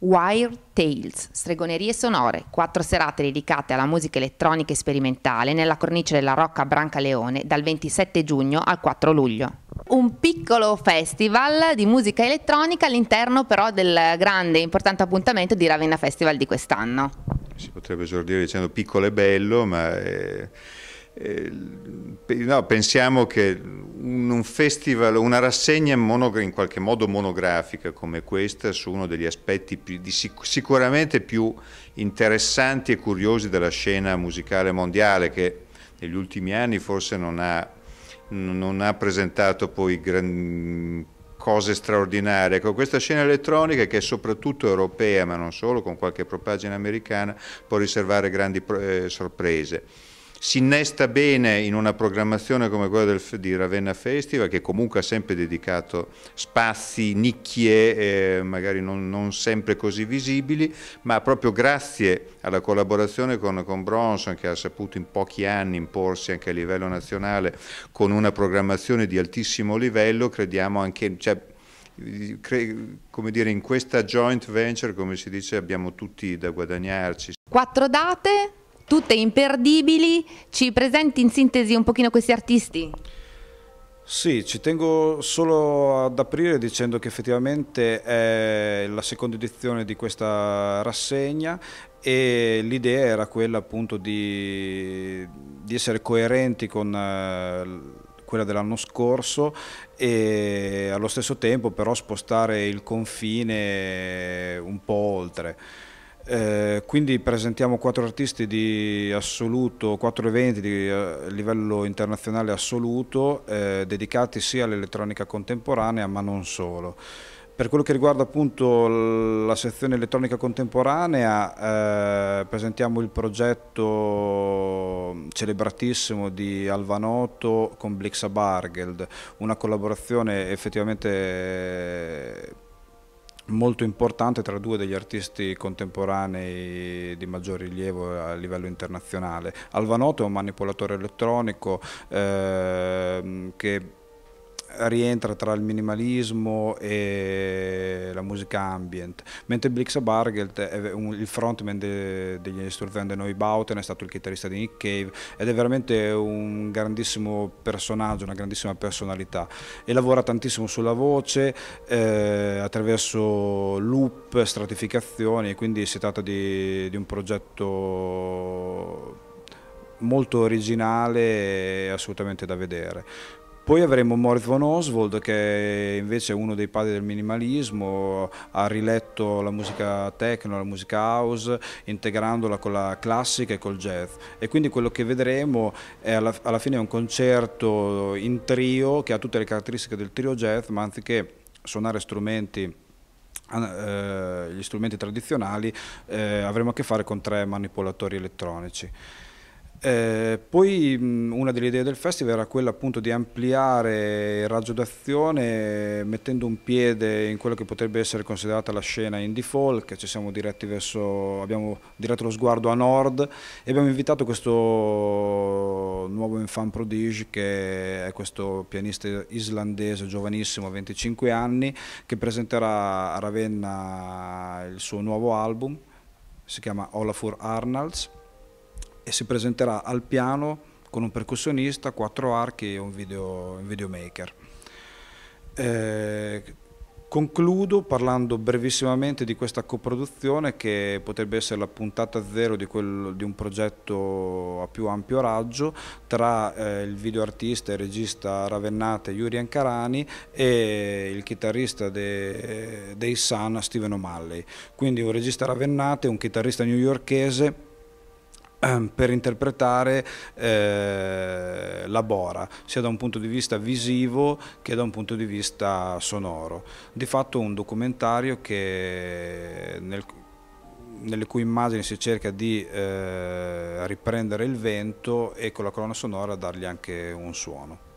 Wire Tales, stregonerie sonore, quattro serate dedicate alla musica elettronica e sperimentale nella cornice della Rocca Branca Leone dal 27 giugno al 4 luglio. Un piccolo festival di musica elettronica all'interno però del grande e importante appuntamento di Ravenna Festival di quest'anno. Si potrebbe esordire dicendo piccolo e bello, ma... È... Eh, eh, no, pensiamo che un festival, una rassegna in qualche modo monografica come questa su uno degli aspetti più, di, sicuramente più interessanti e curiosi della scena musicale mondiale che negli ultimi anni forse non ha, non ha presentato poi gran, cose straordinarie. Ecco, questa scena elettronica che è soprattutto europea ma non solo, con qualche propagina americana, può riservare grandi eh, sorprese si innesta bene in una programmazione come quella del, di Ravenna Festival che comunque ha sempre dedicato spazi, nicchie eh, magari non, non, sempre così visibili ma proprio grazie alla collaborazione con, con, Bronson che ha saputo in pochi anni imporsi anche a livello nazionale con una programmazione di altissimo livello crediamo anche cioè, come dire, in questa joint venture, come si dice, abbiamo tutti da guadagnarci. Quattro date, tutte imperdibili. Ci presenti in sintesi un pochino questi artisti? Sì, ci tengo solo ad aprire dicendo che effettivamente è la seconda edizione di questa rassegna e l'idea era quella appunto di, di essere coerenti con eh, quella dell'anno scorso e allo stesso tempo però spostare il confine un po' oltre. Eh, quindi presentiamo quattro artisti di assoluto, quattro eventi di eh, livello internazionale assoluto eh, dedicati sia all'elettronica contemporanea ma non solo. Per quello che riguarda appunto la sezione elettronica contemporanea eh, presentiamo il progetto celebratissimo di Alvanotto con Blixa Bargeld, una collaborazione effettivamente molto importante tra due degli artisti contemporanei di maggior rilievo a livello internazionale. Alvanotto è un manipolatore elettronico eh, che rientra tra il minimalismo e la musica ambient, mentre Blix Bargelt è un, il frontman de, degli Sturvende Neubauten, è stato il chitarrista di Nick Cave ed è veramente un grandissimo personaggio, una grandissima personalità e lavora tantissimo sulla voce eh, attraverso loop, stratificazioni e quindi si tratta di, di un progetto molto originale e assolutamente da vedere. Poi avremo Moritz von Oswald che invece è uno dei padri del minimalismo, ha riletto la musica techno, la musica house, integrandola con la classica e col jazz. E quindi quello che vedremo è alla, alla fine è un concerto in trio che ha tutte le caratteristiche del trio jazz, ma anziché suonare strumenti eh, gli strumenti tradizionali eh, avremo a che fare con tre manipolatori elettronici. Eh, poi mh, una delle idee del festival era quella appunto di ampliare il raggio d'azione mettendo un piede in quello che potrebbe essere considerata la scena indie folk, ci siamo diretti verso, abbiamo diretto lo sguardo a nord e abbiamo invitato questo nuovo infant prodige che è questo pianista islandese giovanissimo, 25 anni, che presenterà a Ravenna il suo nuovo album, si chiama Olafur Arnalds e si presenterà al piano con un percussionista, quattro archi e un, video, un videomaker. Eh, concludo parlando brevissimamente di questa coproduzione che potrebbe essere la puntata zero di, quel, di un progetto a più ampio raggio tra eh, il artista e regista Ravennate Yuri Ancarani e il chitarrista de, dei Sun Steven O'Malley. Quindi un regista Ravennate, un chitarrista newyorkese Ehm, per interpretare eh, la Bora, sia da un punto di vista visivo che da un punto di vista sonoro. Di fatto un documentario che nel, nelle cui immagini si cerca di eh, riprendere il vento e con la colonna sonora dargli anche un suono.